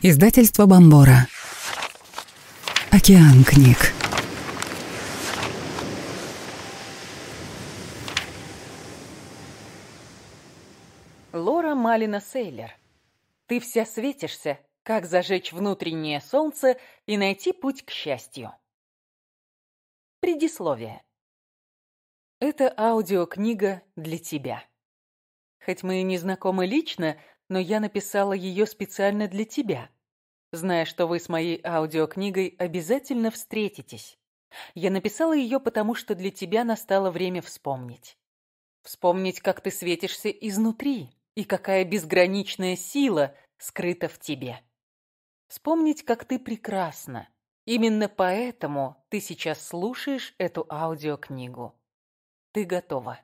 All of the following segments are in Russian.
Издательство Бомбора. Океан книг. Лора Малина Сейлер. Ты вся светишься. Как зажечь внутреннее солнце и найти путь к счастью. Предисловие. Это аудиокнига для тебя. Хоть мы и не знакомы лично, но я написала ее специально для тебя, зная, что вы с моей аудиокнигой обязательно встретитесь. Я написала ее, потому что для тебя настало время вспомнить. Вспомнить, как ты светишься изнутри и какая безграничная сила скрыта в тебе. Вспомнить, как ты прекрасна. Именно поэтому ты сейчас слушаешь эту аудиокнигу. Ты готова.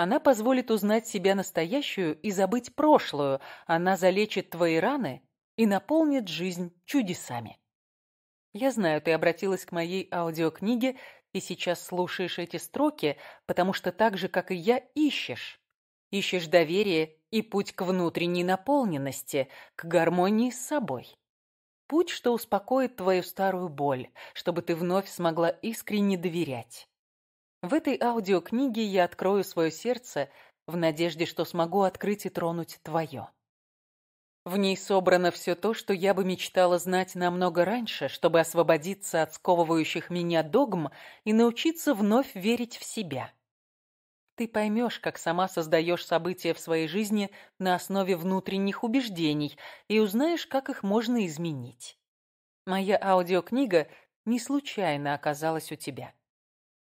Она позволит узнать себя настоящую и забыть прошлую. Она залечит твои раны и наполнит жизнь чудесами. Я знаю, ты обратилась к моей аудиокниге и сейчас слушаешь эти строки, потому что так же, как и я, ищешь. Ищешь доверие и путь к внутренней наполненности, к гармонии с собой. Путь, что успокоит твою старую боль, чтобы ты вновь смогла искренне доверять. В этой аудиокниге я открою свое сердце в надежде, что смогу открыть и тронуть твое. В ней собрано все то, что я бы мечтала знать намного раньше, чтобы освободиться от сковывающих меня догм и научиться вновь верить в себя. Ты поймешь, как сама создаешь события в своей жизни на основе внутренних убеждений и узнаешь, как их можно изменить. Моя аудиокнига не случайно оказалась у тебя.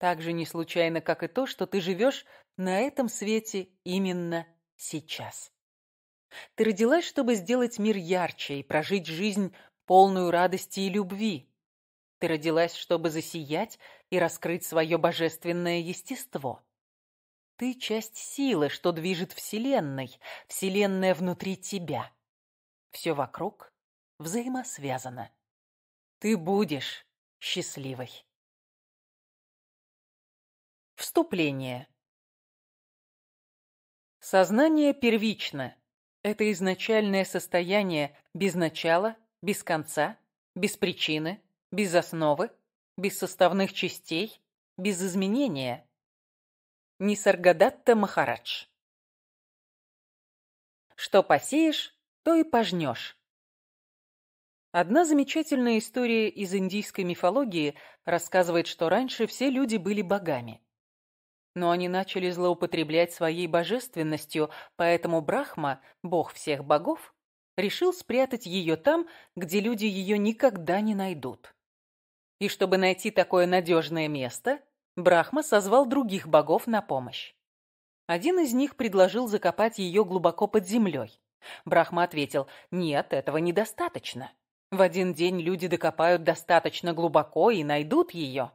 Так же не случайно, как и то, что ты живешь на этом свете именно сейчас. Ты родилась, чтобы сделать мир ярче и прожить жизнь полную радости и любви. Ты родилась, чтобы засиять и раскрыть свое божественное естество. Ты часть силы, что движет Вселенной, Вселенная внутри тебя. Все вокруг взаимосвязано. Ты будешь счастливой. Вступление. Сознание первично. Это изначальное состояние без начала, без конца, без причины, без основы, без составных частей, без изменения. Нисаргадатта Махарадж. Что посеешь, то и пожнешь. Одна замечательная история из индийской мифологии рассказывает, что раньше все люди были богами. Но они начали злоупотреблять своей божественностью, поэтому Брахма, бог всех богов, решил спрятать ее там, где люди ее никогда не найдут. И чтобы найти такое надежное место, Брахма созвал других богов на помощь. Один из них предложил закопать ее глубоко под землей. Брахма ответил, нет, этого недостаточно. В один день люди докопают достаточно глубоко и найдут ее.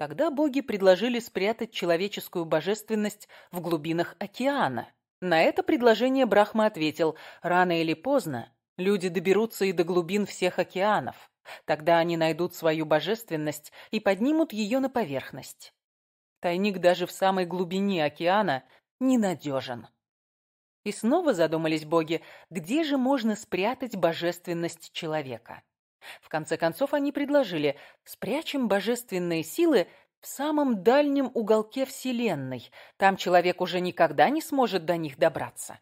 Тогда боги предложили спрятать человеческую божественность в глубинах океана. На это предложение Брахма ответил, рано или поздно люди доберутся и до глубин всех океанов. Тогда они найдут свою божественность и поднимут ее на поверхность. Тайник даже в самой глубине океана ненадежен. И снова задумались боги, где же можно спрятать божественность человека? В конце концов они предложили «спрячем божественные силы в самом дальнем уголке Вселенной. Там человек уже никогда не сможет до них добраться».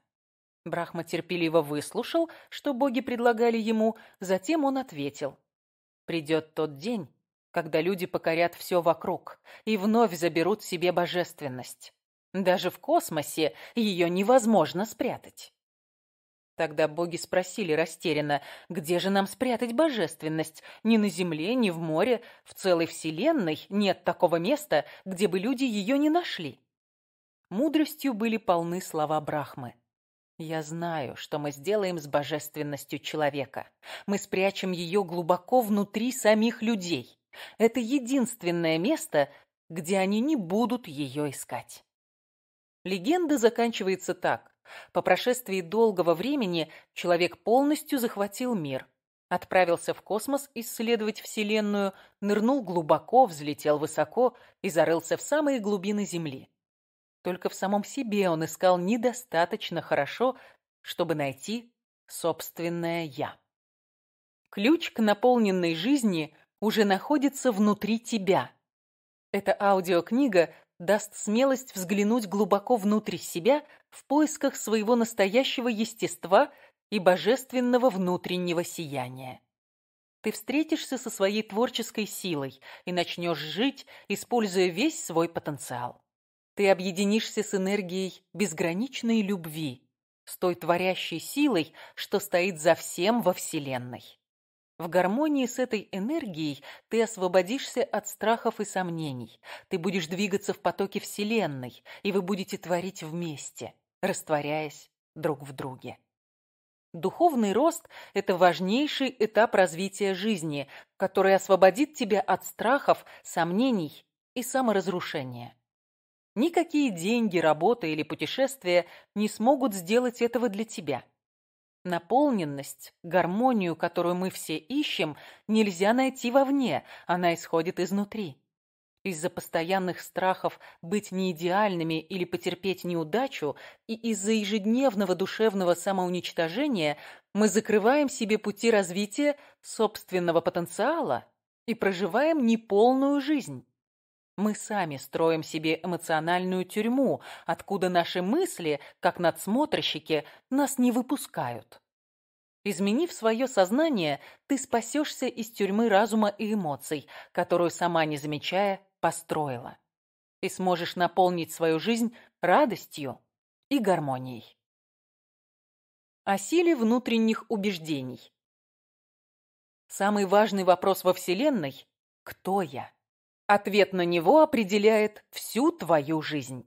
Брахма терпеливо выслушал, что боги предлагали ему, затем он ответил. «Придет тот день, когда люди покорят все вокруг и вновь заберут себе божественность. Даже в космосе ее невозможно спрятать». Тогда боги спросили растерянно, где же нам спрятать божественность? Ни на земле, ни в море, в целой вселенной нет такого места, где бы люди ее не нашли. Мудростью были полны слова Брахмы. Я знаю, что мы сделаем с божественностью человека. Мы спрячем ее глубоко внутри самих людей. Это единственное место, где они не будут ее искать. Легенда заканчивается так. По прошествии долгого времени человек полностью захватил мир. Отправился в космос исследовать Вселенную, нырнул глубоко, взлетел высоко и зарылся в самые глубины Земли. Только в самом себе он искал недостаточно хорошо, чтобы найти собственное «я». Ключ к наполненной жизни уже находится внутри тебя. Эта аудиокнига даст смелость взглянуть глубоко внутрь себя – в поисках своего настоящего естества и божественного внутреннего сияния. Ты встретишься со своей творческой силой и начнешь жить, используя весь свой потенциал. Ты объединишься с энергией безграничной любви, с той творящей силой, что стоит за всем во Вселенной. В гармонии с этой энергией ты освободишься от страхов и сомнений. Ты будешь двигаться в потоке Вселенной, и вы будете творить вместе, растворяясь друг в друге. Духовный рост – это важнейший этап развития жизни, который освободит тебя от страхов, сомнений и саморазрушения. Никакие деньги, работа или путешествия не смогут сделать этого для тебя – Наполненность, гармонию, которую мы все ищем, нельзя найти вовне, она исходит изнутри. Из-за постоянных страхов быть неидеальными или потерпеть неудачу и из-за ежедневного душевного самоуничтожения мы закрываем себе пути развития собственного потенциала и проживаем неполную жизнь. Мы сами строим себе эмоциональную тюрьму, откуда наши мысли, как надсмотрщики, нас не выпускают. Изменив свое сознание, ты спасешься из тюрьмы разума и эмоций, которую сама не замечая построила. и сможешь наполнить свою жизнь радостью и гармонией. О силе внутренних убеждений. Самый важный вопрос во Вселенной – кто я? Ответ на него определяет всю твою жизнь.